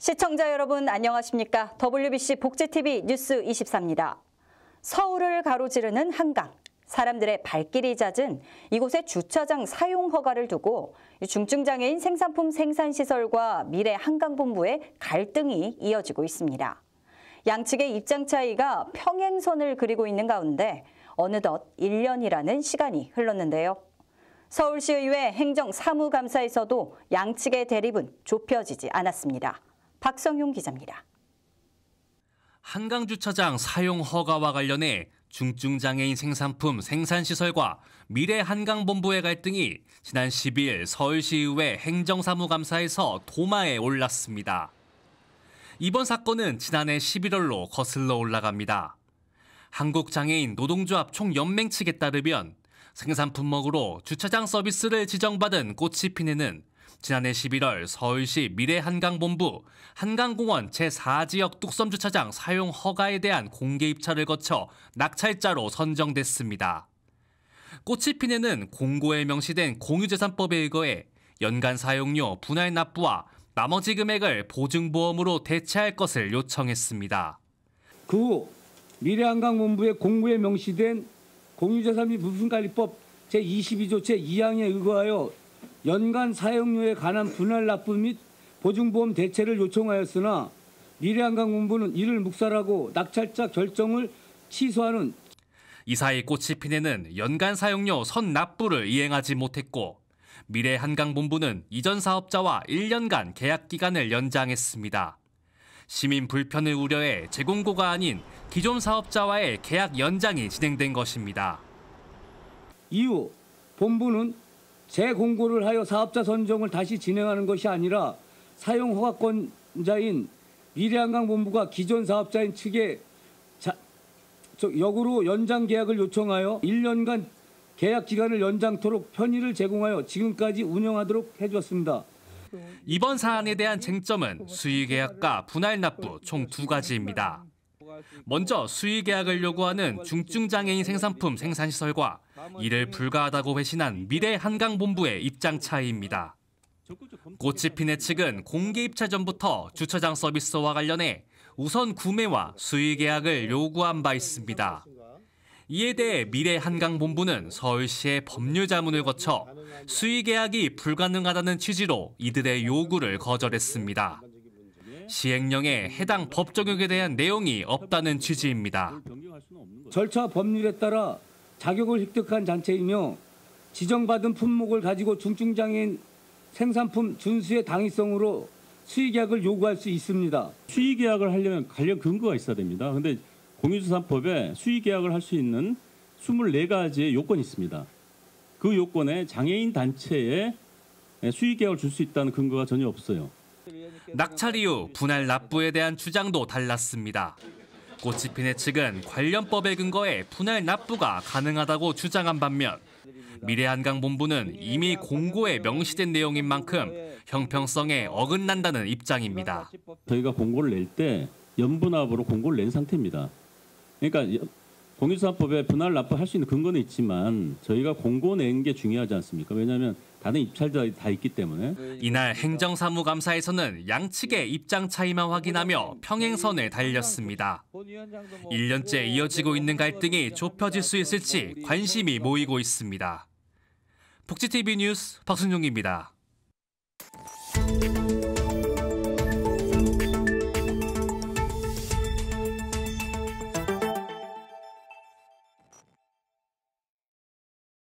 시청자 여러분 안녕하십니까? WBC 복지TV 뉴스 24입니다. 서울을 가로지르는 한강. 사람들의 발길이 잦은 이곳의 주차장 사용 허가를 두고 중증장애인 생산품 생산시설과 미래 한강본부의 갈등이 이어지고 있습니다. 양측의 입장 차이가 평행선을 그리고 있는 가운데 어느덧 1년이라는 시간이 흘렀는데요. 서울시의회 행정사무감사에서도 양측의 대립은 좁혀지지 않았습니다. 박성용 기자입니다. 한강 주차장 사용 허가와 관련해 중증장애인 생산품 생산시설과 미래한강본부의 갈등이 지난 12일 서울시의회 행정사무감사에서 도마에 올랐습니다. 이번 사건은 지난해 11월로 거슬러 올라갑니다. 한국장애인 노동조합 총연맹 측에 따르면 생산품목으로 주차장 서비스를 지정받은 꽃이 핀에는 지난해 11월 서울시 미래한강본부 한강공원 제4지역 뚝섬 주차장 사용 허가에 대한 공개 입찰을 거쳐 낙찰자로 선정됐습니다. 꽃이 핀 해는 공고에 명시된 공유재산법에 의거해 연간 사용료 분할 납부와 나머지 금액을 보증보험으로 대체할 것을 요청했습니다. 그 미래한강본부의 공고에 명시된 공유재산및 분관리법 제22조 제2항에 의거하여 연간 사용료에 관한 분할 납부 및 보증보험 대체를 요청하였으나 미래한강공부는 이를 묵살하고 낙찰자 결정을 취소하는 이사의 꽃이 피네는 연간 사용료 선 납부를 이행하지 못했고 미래한강본부는 이전 사업자와 1년간 계약 기간을 연장했습니다. 시민 불편을 우려해 재공고가 아닌 기존 사업자와의 계약 연장이 진행된 것입니다. 이후 본부는 재공고를 하여 사업자 선정을 다시 진행하는 것이 아니라 사용 허가권자인 미래한강본부가 기존 사업자인 측에 자, 역으로 연장 계약을 요청하여 1년간 계약 기간을 연장토록 편의를 제공하여 지금까지 운영하도록 해주었습니다. 이번 사안에 대한 쟁점은 수의계약과 분할납부 총 두 가지입니다. 먼저 수의계약을 요구하는 중증장애인 생산품 생산시설과 이를 불가하다고 회신한 미래 한강본부의 입장 차이입니다. 꽃이핀의 측은 공개 입찰 전부터 주차장 서비스와 관련해 우선 구매와 수의 계약을 요구한 바 있습니다. 이에 대해 미래 한강본부는 서울시의 법률 자문을 거쳐 수의 계약이 불가능하다는 취지로 이들의 요구를 거절했습니다. 시행령에 해당 법 적용에 대한 내용이 없다는 취지입니다. 절차 법률에 따라 자격을 획득한 단체이며 지정받은 품목을 가지고 중증장애인 생산품 준수의 당위성으로 수의계약을 요구할 수 있습니다. 수의계약을 하려면 관련 근거가 있어야 됩니다. 그런데 공유수산법에 수의계약을 할 수 있는 24가지의 요건이 있습니다. 그 요건에 장애인 단체에 수의계약을 줄 수 있다는 근거가 전혀 없어요. 낙찰 이후 분할 납부에 대한 주장도 달랐습니다. 꽃집핀의 측은 관련법에 근거해 분할 납부가 가능하다고 주장한 반면 미래한강본부는 이미 공고에 명시된 내용인 만큼 형평성에 어긋난다는 입장입니다. 저희가 공고를 낼 때 연분합으로 공고를 낸 상태입니다. 그러니까 공인산법에 분할 납부할 수 있는 근거는 있지만 저희가 공고 낸게 중요하지 않습니까? 왜냐하면 다른 입찰자들이 다 있기 때문에. 이날 행정사무감사에서는 양측의 입장 차이만 확인하며 평행선에 달렸습니다. 1년째 이어지고 있는 갈등이 좁혀질 수 있을지 관심이 모이고 있습니다. 복지TV 뉴스 박순종입니다.